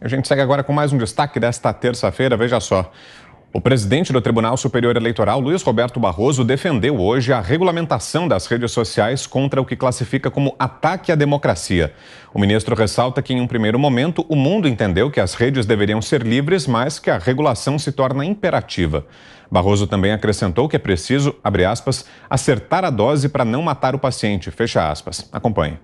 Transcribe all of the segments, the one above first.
A gente segue agora com mais um destaque desta terça-feira. Veja só. O presidente do Tribunal Superior Eleitoral, Luiz Roberto Barroso, defendeu hoje a regulamentação das redes sociais contra o que classifica como ataque à democracia. O ministro ressalta que, em um primeiro momento, o mundo entendeu que as redes deveriam ser livres, mas que a regulação se torna imperativa. Barroso também acrescentou que é preciso, abre aspas, acertar a dose para não matar o paciente, fecha aspas. Acompanhe.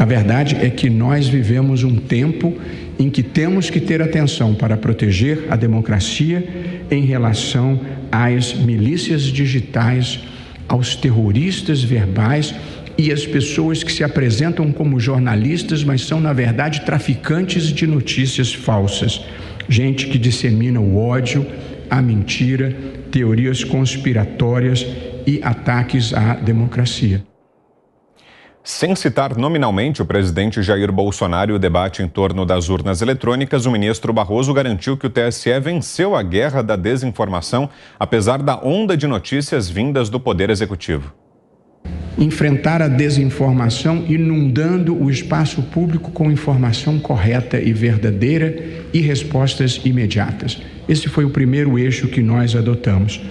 A verdade é que nós vivemos um tempo em que temos que ter atenção para proteger a democracia em relação às milícias digitais, aos terroristas verbais e às pessoas que se apresentam como jornalistas, mas são, na verdade, traficantes de notícias falsas. Gente que dissemina o ódio, a mentira, teorias conspiratórias e ataques à democracia. Sem citar nominalmente o presidente Jair Bolsonaro e o debate em torno das urnas eletrônicas, o ministro Barroso garantiu que o TSE venceu a guerra da desinformação, apesar da onda de notícias vindas do Poder Executivo. Enfrentar a desinformação inundando o espaço público com informação correta e verdadeira e respostas imediatas. Esse foi o primeiro eixo que nós adotamos.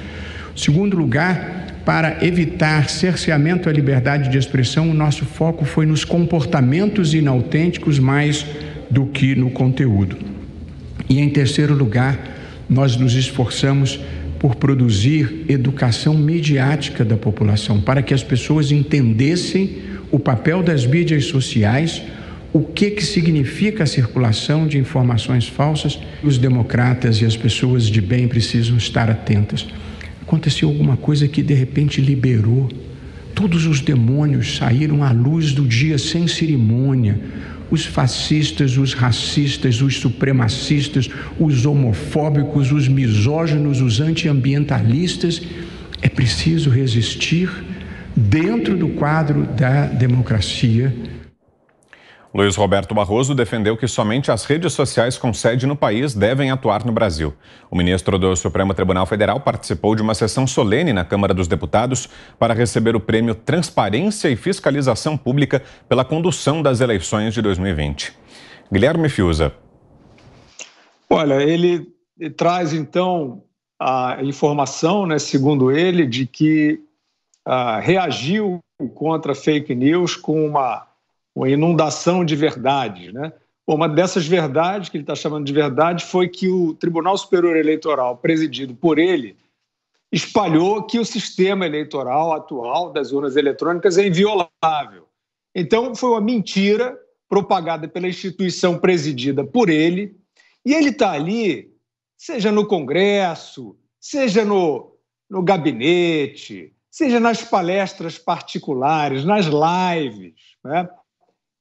Segundo lugar, para evitar cerceamento à liberdade de expressão, o nosso foco foi nos comportamentos inautênticos mais do que no conteúdo. E em terceiro lugar, nós nos esforçamos por produzir educação midiática da população, para que as pessoas entendessem o papel das mídias sociais, o que, que significa a circulação de informações falsas. Os democratas e as pessoas de bem precisam estar atentas aconteceu alguma coisa que de repente liberou. Todos os demônios saíram à luz do dia sem cerimônia. Os fascistas, os racistas, os supremacistas, os homofóbicos, os misóginos, os antiambientalistas. É preciso resistir dentro do quadro da democracia Luiz Roberto Barroso defendeu que somente as redes sociais com sede no país devem atuar no Brasil. O ministro do Supremo Tribunal Federal participou de uma sessão solene na Câmara dos Deputados para receber o prêmio Transparência e Fiscalização Pública pela condução das eleições de 2020. Guilherme Fiuza. Olha, ele traz então a informação, né, segundo ele, de que uh, reagiu contra fake news com uma uma inundação de verdades. Né? uma dessas verdades que ele está chamando de verdade foi que o Tribunal Superior Eleitoral, presidido por ele, espalhou que o sistema eleitoral atual das urnas eletrônicas é inviolável. Então, foi uma mentira propagada pela instituição presidida por ele, e ele está ali, seja no Congresso, seja no, no gabinete, seja nas palestras particulares, nas lives, né?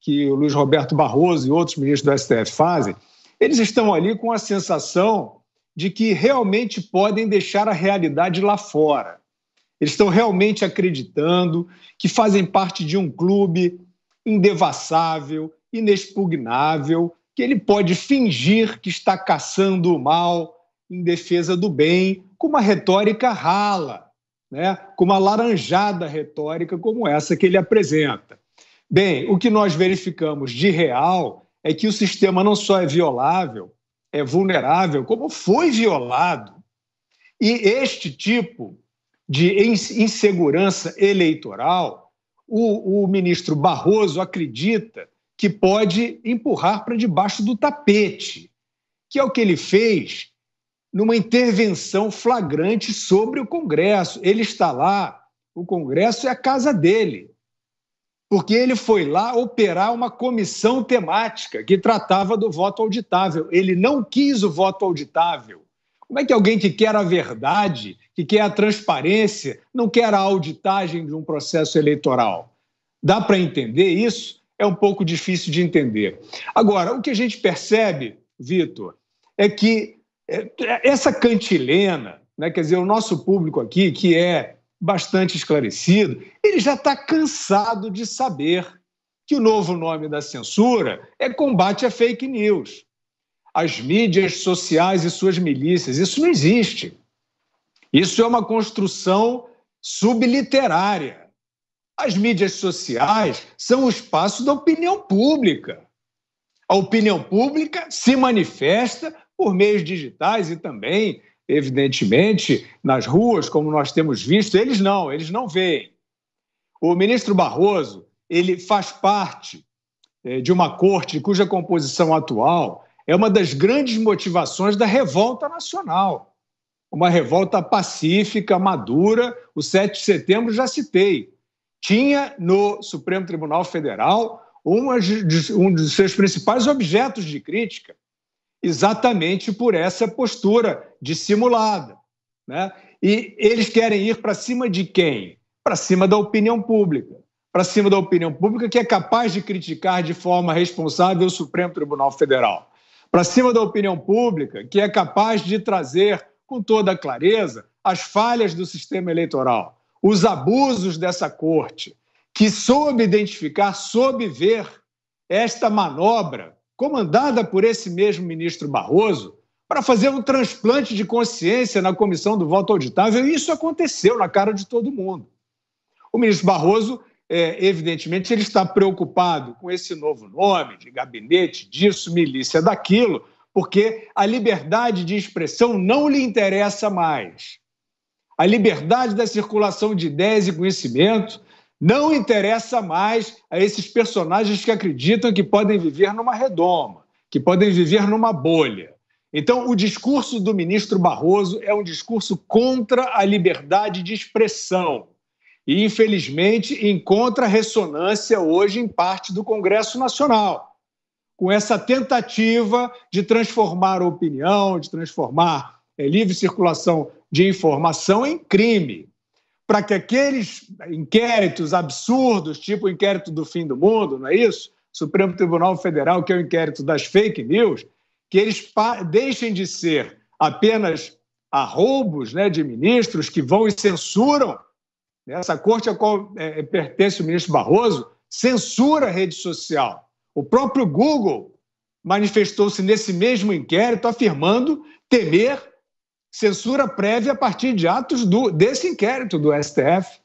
que o Luiz Roberto Barroso e outros ministros do STF fazem, eles estão ali com a sensação de que realmente podem deixar a realidade lá fora. Eles estão realmente acreditando que fazem parte de um clube indevassável, inexpugnável, que ele pode fingir que está caçando o mal em defesa do bem, com uma retórica rala, né? com uma laranjada retórica como essa que ele apresenta. Bem, o que nós verificamos de real é que o sistema não só é violável, é vulnerável, como foi violado. E este tipo de insegurança eleitoral, o, o ministro Barroso acredita que pode empurrar para debaixo do tapete, que é o que ele fez numa intervenção flagrante sobre o Congresso. Ele está lá, o Congresso é a casa dele porque ele foi lá operar uma comissão temática que tratava do voto auditável. Ele não quis o voto auditável. Como é que alguém que quer a verdade, que quer a transparência, não quer a auditagem de um processo eleitoral? Dá para entender isso? É um pouco difícil de entender. Agora, o que a gente percebe, Vitor, é que é, é, essa cantilena, né, quer dizer, o nosso público aqui, que é bastante esclarecido, ele já está cansado de saber que o novo nome da censura é combate à fake news. As mídias sociais e suas milícias, isso não existe. Isso é uma construção subliterária. As mídias sociais são o espaço da opinião pública. A opinião pública se manifesta por meios digitais e também evidentemente, nas ruas, como nós temos visto, eles não, eles não veem. O ministro Barroso, ele faz parte eh, de uma corte cuja composição atual é uma das grandes motivações da revolta nacional. Uma revolta pacífica, madura, o 7 de setembro já citei. Tinha no Supremo Tribunal Federal um dos seus principais objetos de crítica, exatamente por essa postura dissimulada. Né? E eles querem ir para cima de quem? Para cima da opinião pública. Para cima da opinião pública que é capaz de criticar de forma responsável o Supremo Tribunal Federal. Para cima da opinião pública que é capaz de trazer com toda clareza as falhas do sistema eleitoral, os abusos dessa corte, que soube identificar, soube ver esta manobra comandada por esse mesmo ministro Barroso, para fazer um transplante de consciência na comissão do voto auditável. E isso aconteceu na cara de todo mundo. O ministro Barroso, é, evidentemente, ele está preocupado com esse novo nome de gabinete, disso, milícia, daquilo, porque a liberdade de expressão não lhe interessa mais. A liberdade da circulação de ideias e conhecimento não interessa mais a esses personagens que acreditam que podem viver numa redoma, que podem viver numa bolha. Então, o discurso do ministro Barroso é um discurso contra a liberdade de expressão. E, infelizmente, encontra ressonância hoje em parte do Congresso Nacional, com essa tentativa de transformar opinião, de transformar é, livre circulação de informação em crime. Para que aqueles inquéritos absurdos, tipo o inquérito do fim do mundo, não é isso? Supremo Tribunal Federal, que é o inquérito das fake news, que eles deixem de ser apenas arroubos né, de ministros que vão e censuram. Né, essa corte a qual é, é, pertence o ministro Barroso censura a rede social. O próprio Google manifestou-se nesse mesmo inquérito afirmando temer censura prévia a partir de atos do, desse inquérito do STF.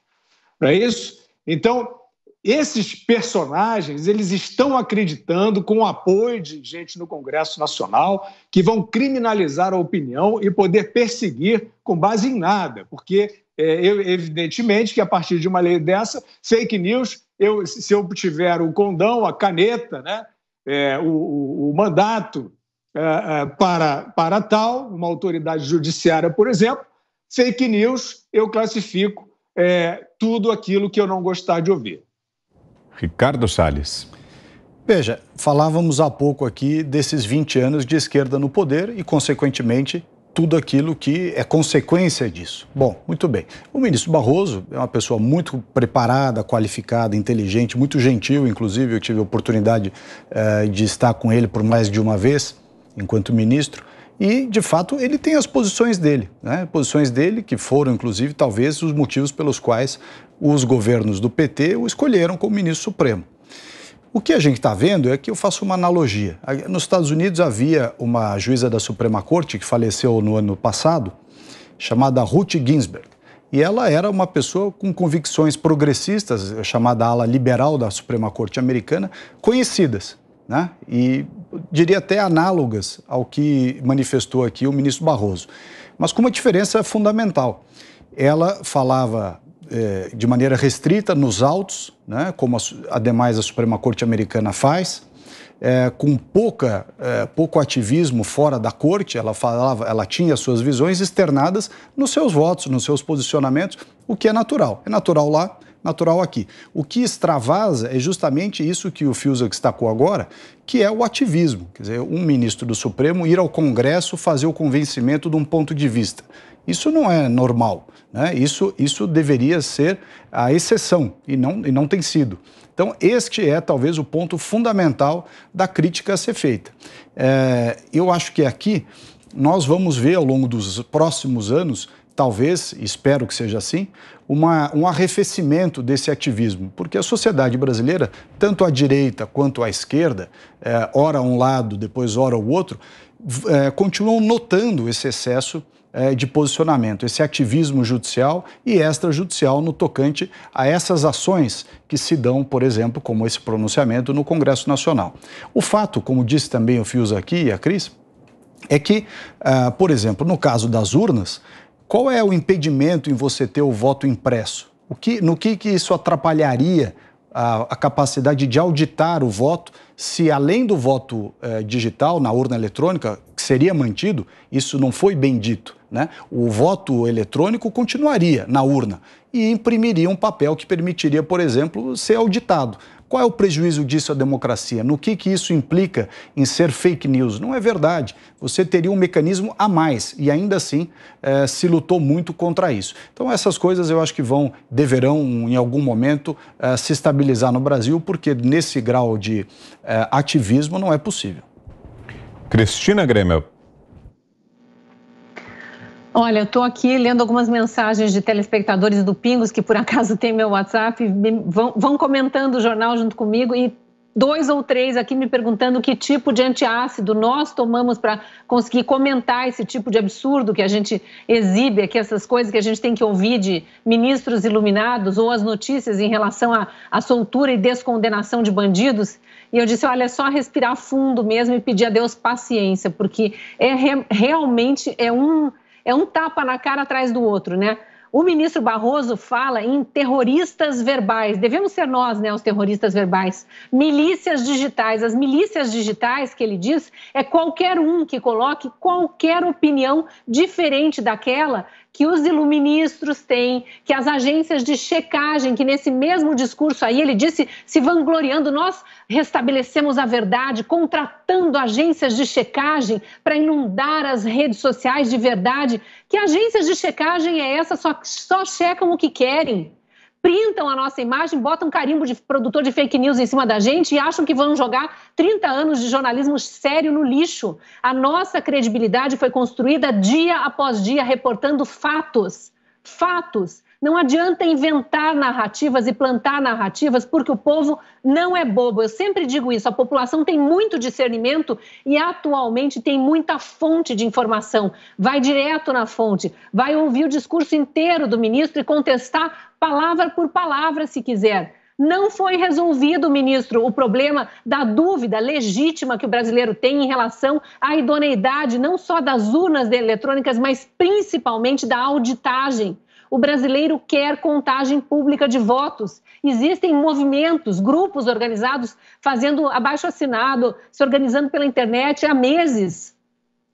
Não é isso? Então, esses personagens eles estão acreditando com o apoio de gente no Congresso Nacional que vão criminalizar a opinião e poder perseguir com base em nada, porque é, evidentemente que a partir de uma lei dessa, fake news, eu, se eu tiver o condão, a caneta, né, é, o, o, o, mandato é, é para, para tal, uma autoridade judiciária, por exemplo, fake news eu classifico é, tudo aquilo que eu não gostar de ouvir. Ricardo Salles. Veja, falávamos há pouco aqui desses 20 anos de esquerda no poder e, consequentemente, tudo aquilo que é consequência disso. Bom, muito bem. O ministro Barroso é uma pessoa muito preparada, qualificada, inteligente, muito gentil, inclusive eu tive a oportunidade uh, de estar com ele por mais de uma vez enquanto ministro. E, de fato, ele tem as posições dele, né? posições dele que foram, inclusive, talvez os motivos pelos quais os governos do PT o escolheram como ministro supremo. O que a gente está vendo é que eu faço uma analogia. Nos Estados Unidos havia uma juíza da Suprema Corte que faleceu no ano passado, chamada Ruth Ginsburg. E ela era uma pessoa com convicções progressistas, chamada ala liberal da Suprema Corte americana, conhecidas. Né? E diria até análogas ao que manifestou aqui o ministro Barroso. Mas com uma diferença fundamental. Ela falava é, de maneira restrita nos autos, né, como ademais a Suprema Corte Americana faz, é, com pouca, é, pouco ativismo fora da corte, ela falava, ela tinha suas visões externadas nos seus votos, nos seus posicionamentos, o que é natural. É natural lá, natural aqui. O que extravasa é justamente isso que o Fiusa destacou agora, que é o ativismo. Quer dizer, um ministro do Supremo ir ao Congresso fazer o convencimento de um ponto de vista. Isso não é normal. Né? Isso, isso deveria ser a exceção e não, e não tem sido. Então, este é talvez o ponto fundamental da crítica a ser feita. É, eu acho que aqui nós vamos ver ao longo dos próximos anos, talvez, espero que seja assim, uma, um arrefecimento desse ativismo, porque a sociedade brasileira, tanto à direita quanto à esquerda, é, ora um lado, depois ora o outro, é, continuam notando esse excesso eh, de posicionamento, esse ativismo judicial e extrajudicial no tocante a essas ações que se dão, por exemplo, como esse pronunciamento no Congresso Nacional. O fato, como disse também o Fius aqui e a Cris, é que, eh, por exemplo, no caso das urnas, qual é o impedimento em você ter o voto impresso? O que, no que, que isso atrapalharia a, a, capacidade de auditar o voto, se além do voto eh, digital, na urna eletrônica, seria mantido, isso não foi bem dito. Né? O voto eletrônico continuaria na urna e imprimiria um papel que permitiria, por exemplo, ser auditado. Qual é o prejuízo disso à democracia? No que, que isso implica em ser fake news? Não é verdade. Você teria um mecanismo a mais e ainda assim eh, se lutou muito contra isso. Então essas coisas eu acho que vão, deverão em algum momento eh, se estabilizar no Brasil, porque nesse grau de eh, ativismo não é possível. Cristina Grêmio. Olha, eu estou aqui lendo algumas mensagens de telespectadores do Pingos, que por acaso tem meu WhatsApp, vão, vão comentando o jornal junto comigo e dois ou três aqui me perguntando que tipo de antiácido nós tomamos para conseguir comentar esse tipo de absurdo que a gente exibe aqui, essas coisas que a gente tem que ouvir de ministros iluminados ou as notícias em relação à soltura e descondenação de bandidos. E eu disse: olha, é só respirar fundo mesmo e pedir a Deus paciência, porque é re realmente é um, é um tapa na cara atrás do outro, né? O ministro Barroso fala em terroristas verbais. Devemos ser nós, né, os terroristas verbais. Milícias digitais. As milícias digitais, que ele diz, é qualquer um que coloque qualquer opinião diferente daquela que os iluministros têm, que as agências de checagem, que nesse mesmo discurso aí ele disse, se vangloriando, nós restabelecemos a verdade, contratando agências de checagem para inundar as redes sociais de verdade. Que agências de checagem é essa? Só, só checam o que querem printam a nossa imagem, botam carimbo de produtor de fake news em cima da gente e acham que vão jogar 30 anos de jornalismo sério no lixo. A nossa credibilidade foi construída dia após dia, reportando fatos. Fatos. Não adianta inventar narrativas e plantar narrativas, porque o povo não é bobo. Eu sempre digo isso: a população tem muito discernimento e atualmente tem muita fonte de informação. Vai direto na fonte, vai ouvir o discurso inteiro do ministro e contestar palavra por palavra, se quiser. Não foi resolvido, ministro, o problema da dúvida legítima que o brasileiro tem em relação à idoneidade, não só das urnas eletrônicas, mas principalmente da auditagem o brasileiro quer contagem pública de votos. Existem movimentos, grupos organizados fazendo abaixo assinado, se organizando pela internet há meses.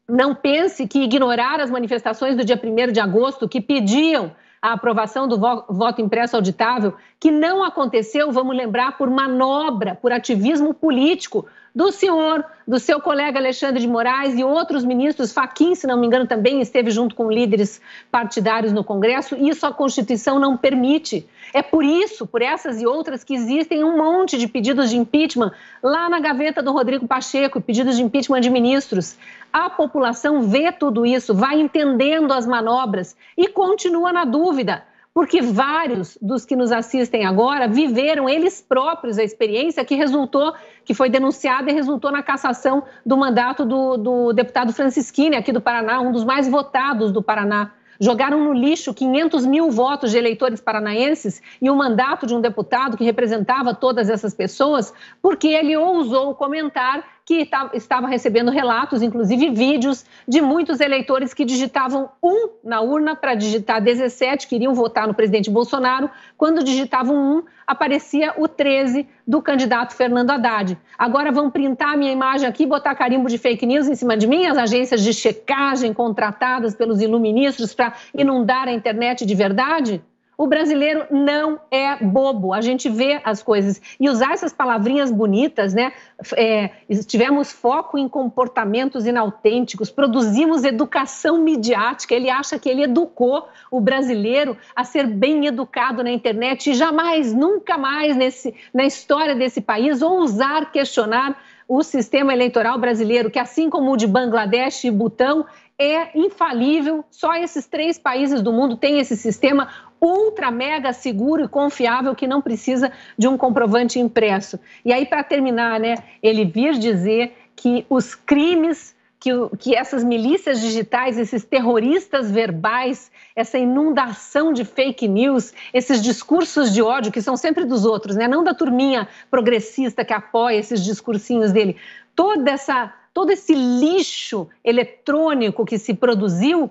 Não pense que ignorar as manifestações do dia 1 de agosto que pediam a aprovação do voto impresso auditável, que não aconteceu, vamos lembrar, por manobra, por ativismo político, do senhor, do seu colega Alexandre de Moraes e outros ministros, Faquin, se não me engano, também esteve junto com líderes partidários no Congresso, isso a Constituição não permite. É por isso, por essas e outras, que existem um monte de pedidos de impeachment lá na gaveta do Rodrigo Pacheco, pedidos de impeachment de ministros. A população vê tudo isso, vai entendendo as manobras e continua na dúvida porque vários dos que nos assistem agora viveram eles próprios a experiência que resultou, que foi denunciada e resultou na cassação do mandato do, do deputado Francisquini, aqui do Paraná, um dos mais votados do Paraná. Jogaram no lixo 500 mil votos de eleitores paranaenses e o mandato de um deputado que representava todas essas pessoas, porque ele ousou comentar que tá, estava recebendo relatos, inclusive vídeos, de muitos eleitores que digitavam um na urna para digitar 17, queriam votar no presidente Bolsonaro. Quando digitavam um, aparecia o 13 do candidato Fernando Haddad. Agora vão printar a minha imagem aqui, botar carimbo de fake news em cima de mim, as agências de checagem contratadas pelos iluministros para inundar a internet de verdade? O brasileiro não é bobo, a gente vê as coisas. E usar essas palavrinhas bonitas, né? É, tivemos foco em comportamentos inautênticos, produzimos educação midiática. Ele acha que ele educou o brasileiro a ser bem educado na internet e jamais, nunca mais nesse, na história desse país ousar questionar o sistema eleitoral brasileiro, que assim como o de Bangladesh e Butão, é infalível. Só esses três países do mundo têm esse sistema ultra, mega seguro e confiável que não precisa de um comprovante impresso. E aí, para terminar, né, ele vir dizer que os crimes que, que, essas milícias digitais, esses terroristas verbais, essa inundação de fake news, esses discursos de ódio que são sempre dos outros, né? não da turminha progressista que apoia esses discursinhos dele. Toda essa, todo esse lixo eletrônico que se produziu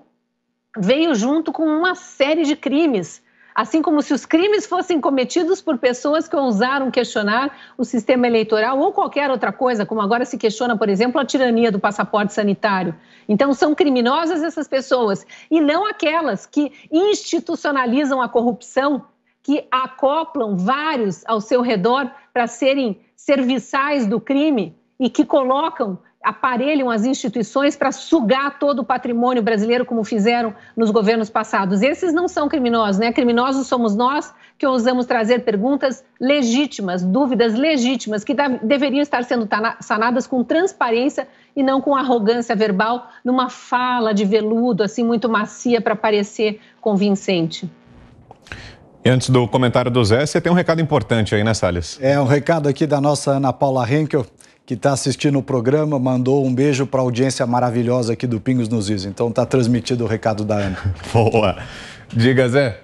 veio junto com uma série de crimes. Assim como se os crimes fossem cometidos por pessoas que ousaram questionar o sistema eleitoral ou qualquer outra coisa, como agora se questiona, por exemplo, a tirania do passaporte sanitário. Então, são criminosas essas pessoas, e não aquelas que institucionalizam a corrupção, que acoplam vários ao seu redor para serem serviçais do crime e que colocam aparelham as instituições para sugar todo o patrimônio brasileiro, como fizeram nos governos passados. Esses não são criminosos, né? Criminosos somos nós que ousamos trazer perguntas legítimas, dúvidas legítimas, que deveriam estar sendo sanadas com transparência e não com arrogância verbal, numa fala de veludo, assim, muito macia para parecer convincente. E antes do comentário do Zé, você tem um recado importante aí, né, Salles? É, um recado aqui da nossa Ana Paula Henkel, que está assistindo o programa, mandou um beijo para a audiência maravilhosa aqui do Pingos nos Is. Então está transmitido o recado da Ana. Boa. Diga, Zé.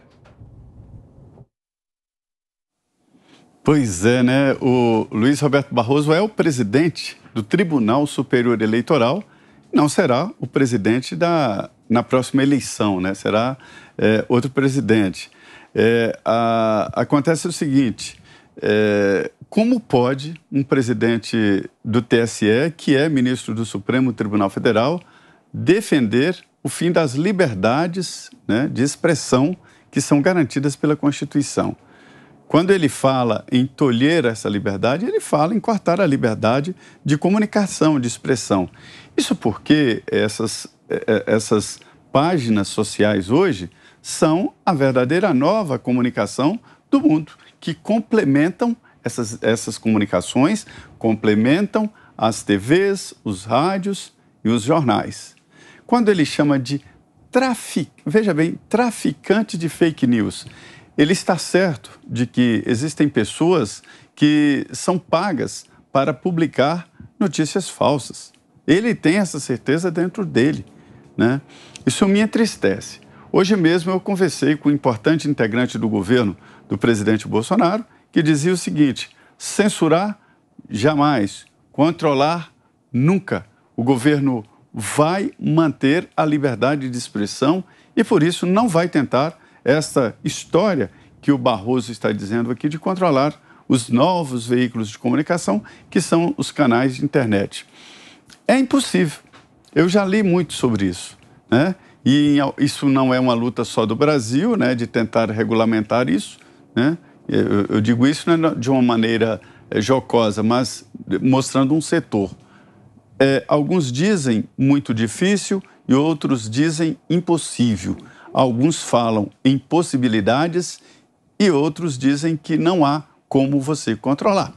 Pois é, né? O Luiz Roberto Barroso é o presidente do Tribunal Superior Eleitoral, não será o presidente da, na próxima eleição, né? Será é, outro presidente. É, a, acontece o seguinte: é, como pode um presidente do TSE, que é ministro do Supremo Tribunal Federal, defender o fim das liberdades né, de expressão que são garantidas pela Constituição? Quando ele fala em tolher essa liberdade, ele fala em cortar a liberdade de comunicação, de expressão. Isso porque essas, eh, eh, essas páginas sociais hoje são a verdadeira nova comunicação do mundo, que complementam essas, essas comunicações complementam as TVs, os rádios e os jornais. Quando ele chama de trafic, veja bem, traficante de fake news, ele está certo de que existem pessoas que são pagas para publicar notícias falsas. Ele tem essa certeza dentro dele, né? Isso me entristece. Hoje mesmo eu conversei com um importante integrante do governo do presidente Bolsonaro que dizia o seguinte: censurar jamais, controlar nunca. O governo vai manter a liberdade de expressão e por isso não vai tentar essa história que o Barroso está dizendo aqui de controlar os novos veículos de comunicação, que são os canais de internet. É impossível. Eu já li muito sobre isso. Né? E isso não é uma luta só do Brasil, né, de tentar regulamentar isso. Né? Eu, eu digo isso é de uma maneira eh, jocosa, mas mostrando um setor. É, alguns dizem muito difícil e outros dizem impossível. Alguns falam em possibilidades e outros dizem que não há como você controlar.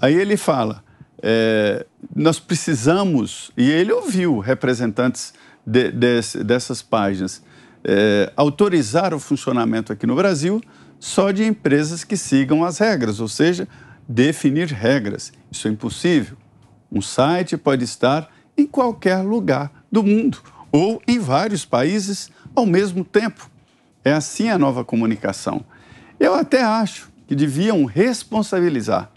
Aí ele fala: é, nós precisamos, e ele ouviu representantes de, de, dessas páginas, é, autorizar o funcionamento aqui no Brasil só de empresas que sigam as regras, ou seja, definir regras. Isso é impossível. Um site pode estar em qualquer lugar do mundo ou em vários países ao mesmo tempo. É assim a nova comunicação. Eu até acho que deviam responsabilizar.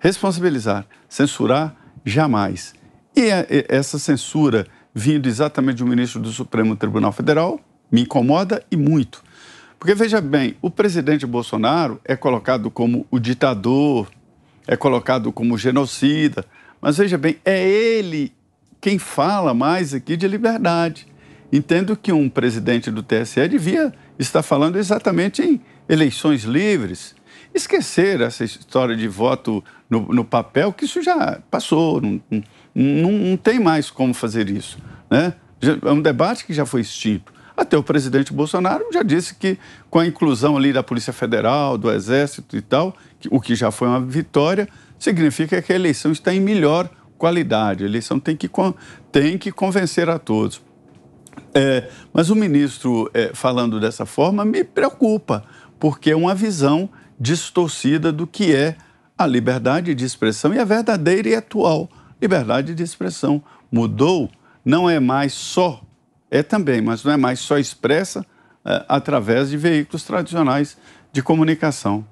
Responsabilizar, censurar jamais. E é, é, essa censura vindo exatamente do ministro do Supremo Tribunal Federal me incomoda e muito. Porque veja bem, o presidente Bolsonaro é colocado como o ditador, é colocado como genocida, mas veja bem, é ele quem fala mais aqui de liberdade. Entendo que um presidente do TSE devia estar falando exatamente em eleições livres. Esquecer essa história de voto no, no papel, que isso já passou, não, não, não tem mais como fazer isso. Né? É um debate que já foi extinto. Até o presidente Bolsonaro já disse que, com a inclusão ali da Polícia Federal, do Exército e tal, o que já foi uma vitória, significa que a eleição está em melhor qualidade. A eleição tem que, tem que convencer a todos. É, mas o ministro é, falando dessa forma me preocupa, porque é uma visão distorcida do que é a liberdade de expressão e a verdadeira e atual liberdade de expressão. Mudou, não é mais só é também, mas não é mais só expressa é, através de veículos tradicionais de comunicação.